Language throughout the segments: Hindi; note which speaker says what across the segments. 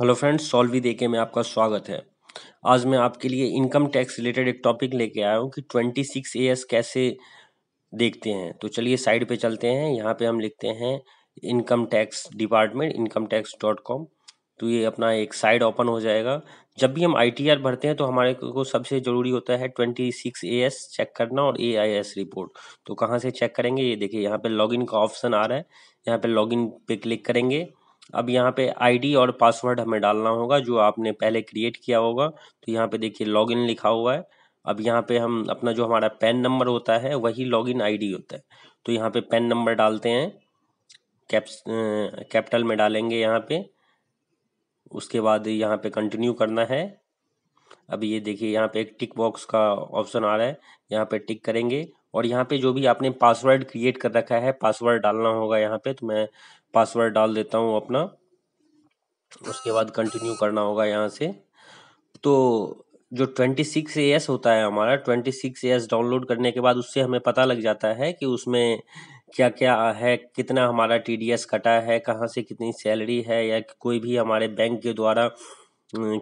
Speaker 1: हेलो फ्रेंड्स सॉल्वी देखे में आपका स्वागत है आज मैं आपके लिए इनकम टैक्स रिलेटेड एक टॉपिक लेके आया हूँ कि ट्वेंटी सिक्स ए एस कैसे देखते हैं तो चलिए साइड पे चलते हैं यहाँ पे हम लिखते हैं income tax department income tax dot com तो ये अपना एक साइड ओपन हो जाएगा जब भी हम आई टी आर भरते हैं तो हमारे को सबसे ज़रूरी होता है twenty six A S check करना और ए आई एस रिपोर्ट तो कहाँ से चेक करेंगे ये देखिए यहाँ पे लॉगिन का ऑप्शन आ रहा है यहाँ पे लॉगिन पे क्लिक करेंगे अब यहाँ पे आईडी और पासवर्ड हमें डालना होगा जो आपने पहले क्रिएट किया होगा तो यहाँ पे देखिए लॉगिन लिखा हुआ है अब यहाँ पे हम अपना जो हमारा पैन नंबर होता है वही लॉगिन आईडी होता है तो यहाँ पे पैन नंबर डालते हैं कैप्स कैपिटल में डालेंगे यहाँ पे उसके बाद यहाँ पे कंटिन्यू करना है अब ये देखिए यहाँ पे एक टिक बॉक्स का ऑप्शन आ रहा है यहाँ पे टिक करेंगे और यहाँ पे जो भी आपने पासवर्ड क्रिएट कर रखा है पासवर्ड डालना होगा यहाँ पे तो मैं पासवर्ड डाल देता हूँ अपना उसके बाद कंटिन्यू करना होगा यहाँ से तो जो ट्वेंटी सिक्स एस होता है हमारा ट्वेंटी सिक्स एस डाउनलोड करने के बाद उससे हमें पता लग जाता है कि उसमें क्या क्या है कितना हमारा टी डी एस कटा है कहाँ से कितनी सैलरी है या कोई भी हमारे बैंक के द्वारा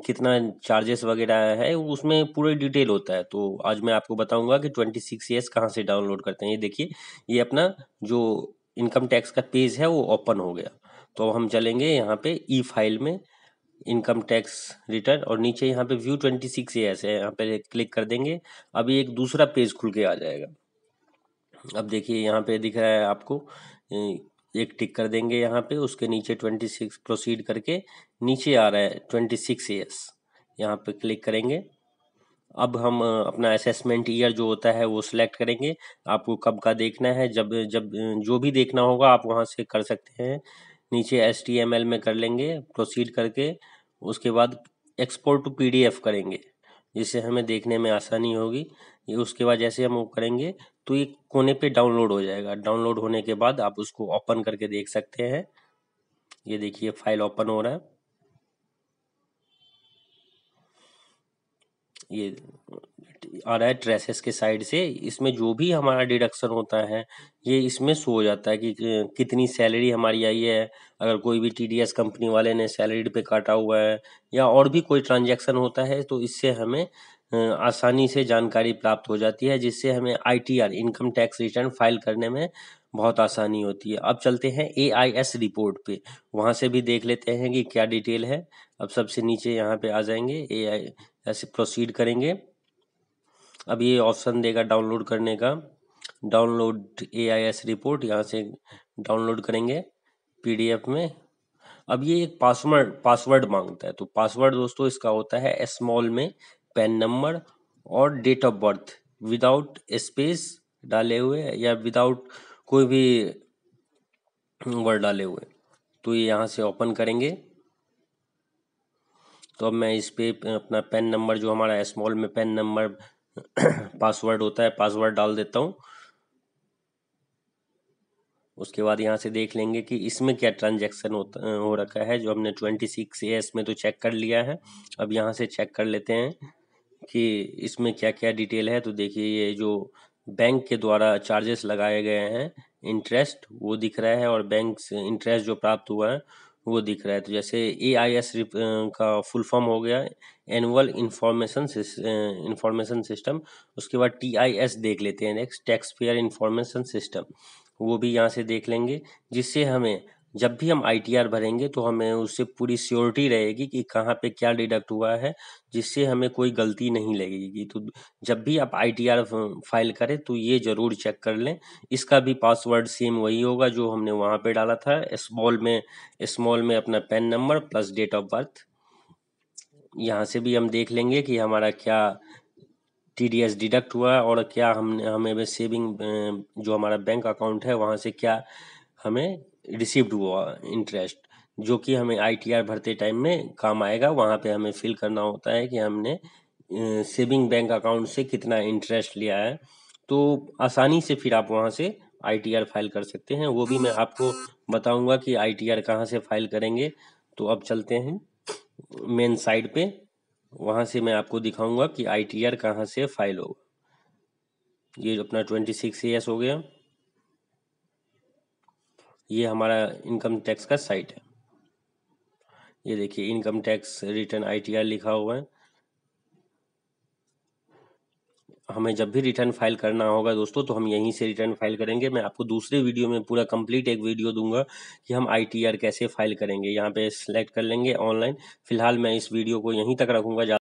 Speaker 1: कितना चार्जेस वगैरह है उसमें पूरे डिटेल होता है तो आज मैं आपको बताऊंगा कि ट्वेंटी सिक्स ईयर्स कहाँ से डाउनलोड करते हैं ये देखिए ये अपना जो इनकम टैक्स का पेज है वो ओपन हो गया तो अब हम चलेंगे यहाँ पे ई फाइल में इनकम टैक्स रिटर्न और नीचे यहाँ पे व्यू ट्वेंटी सिक्स ए ऐसे यहाँ पे क्लिक कर देंगे अभी एक दूसरा पेज खुल के आ जाएगा अब देखिए यहाँ पे दिख रहा है आपको एक टिक कर देंगे यहाँ पे उसके नीचे ट्वेंटी सिक्स प्रोसीड करके नीचे आ रहा है ट्वेंटी सिक्स ए एस यहाँ पर क्लिक करेंगे अब हम अपना असेसमेंट ईयर जो होता है वो सिलेक्ट करेंगे आपको कब का देखना है जब जब जो भी देखना होगा आप वहाँ से कर सकते हैं नीचे एस टी एम एल में कर लेंगे प्रोसीड करके उसके बाद export to P D F करेंगे जिससे हमें देखने में आसानी होगी ये उसके बाद जैसे हम वो करेंगे तो ये कोने पे डाउनलोड हो जाएगा डाउनलोड होने के बाद आप उसको ओपन करके देख सकते हैं ये देखिए फाइल ओपन हो रहा है ये आ रहा है ट्रेसेस के साइड से इसमें जो भी हमारा डिडक्शन होता है ये इसमें सो जाता है कि कितनी सैलरी हमारी आई है अगर कोई भी टीडीएस कंपनी वाले ने सैलरी पे काटा हुआ है या और भी कोई ट्रांजैक्शन होता है तो इससे हमें आसानी से जानकारी प्राप्त हो जाती है जिससे हमें आई इनकम टैक्स रिटर्न फाइल करने में बहुत आसानी होती है अब चलते हैं ए रिपोर्ट पे वहाँ से भी देख लेते हैं कि क्या डिटेल है अब सबसे नीचे यहाँ पे आ जाएंगे ए ऐसे प्रोसीड करेंगे अब ये ऑप्शन देगा डाउनलोड करने का डाउनलोड ए रिपोर्ट यहाँ से डाउनलोड करेंगे पी में अब ये एक पासवर्ड पासवर्ड मांगता है तो पासवर्ड दोस्तों इसका होता है स्मॉल में पैन नंबर और date of birth without space डाले हुए या विदाउट कोई भी वर्ड डाले हुए तो ये यहाँ से ओपन करेंगे तो अब मैं इस पर अपना पेन नंबर जो हमारा स्मॉल में पेन नंबर पासवर्ड होता है पासवर्ड डाल देता हूँ उसके बाद यहाँ से देख लेंगे कि इसमें क्या ट्रांजैक्शन होता हो रखा है जो हमने ट्वेंटी सिक्स एस में तो चेक कर लिया है अब यहाँ से चेक कर लेते हैं कि इसमें क्या क्या डिटेल है तो देखिए ये जो बैंक के द्वारा चार्जेस लगाए गए हैं इंटरेस्ट वो दिख रहा है और बैंक से इंटरेस्ट जो प्राप्त हुआ है वो दिख रहा है तो जैसे ए आई एस का फुल फॉर्म हो गया एनुअल इंफॉर्मेशन इंफॉर्मेशन सिस्टम उसके बाद टी आई एस देख लेते हैं next tax payer information system वो भी यहाँ से देख लेंगे जिससे हमें जब भी हम आई भरेंगे तो हमें उससे पूरी स्योरिटी रहेगी कि कहाँ पे क्या डिडक्ट हुआ है जिससे हमें कोई गलती नहीं लगेगी तो जब भी आप आई फाइल करें तो ये ज़रूर चेक कर लें इसका भी पासवर्ड सेम वही होगा जो हमने वहाँ पे डाला था स्मॉल में स्मॉल में अपना PAN number plus date of birth यहाँ से भी हम देख लेंगे कि हमारा क्या टी डिडक्ट हुआ है और क्या हमने हमें सेविंग जो हमारा बैंक अकाउंट है वहाँ से क्या हमें रिसीव्ड हुआ इंटरेस्ट जो कि हमें आईटीआर भरते टाइम में काम आएगा वहाँ पे हमें फिल करना होता है कि हमने सेविंग बैंक अकाउंट से कितना इंटरेस्ट लिया है तो आसानी से फिर आप वहाँ से आईटीआर फाइल कर सकते हैं वो भी मैं आपको बताऊंगा कि आईटीआर कहाँ से फाइल करेंगे तो अब चलते हैं मेन साइड पे वहाँ से मैं आपको दिखाऊंगा कि आईटीआर कहाँ से फाइल होगा ये अपना ट्वेंटी सिक्स ईयर्स हो गया ये हमारा इनकम टैक्स का साइट है ये देखिए इनकम टैक्स रिटर्न आईटीआर लिखा हुआ है हमें जब भी रिटर्न फाइल करना होगा दोस्तों तो हम यहीं से रिटर्न फाइल करेंगे मैं आपको दूसरे वीडियो में पूरा कंप्लीट एक वीडियो दूंगा कि हम आईटीआर कैसे फाइल करेंगे यहाँ पे सिलेक्ट कर लेंगे ऑनलाइन फिलहाल मैं इस वीडियो को यहीं तक रखूंगा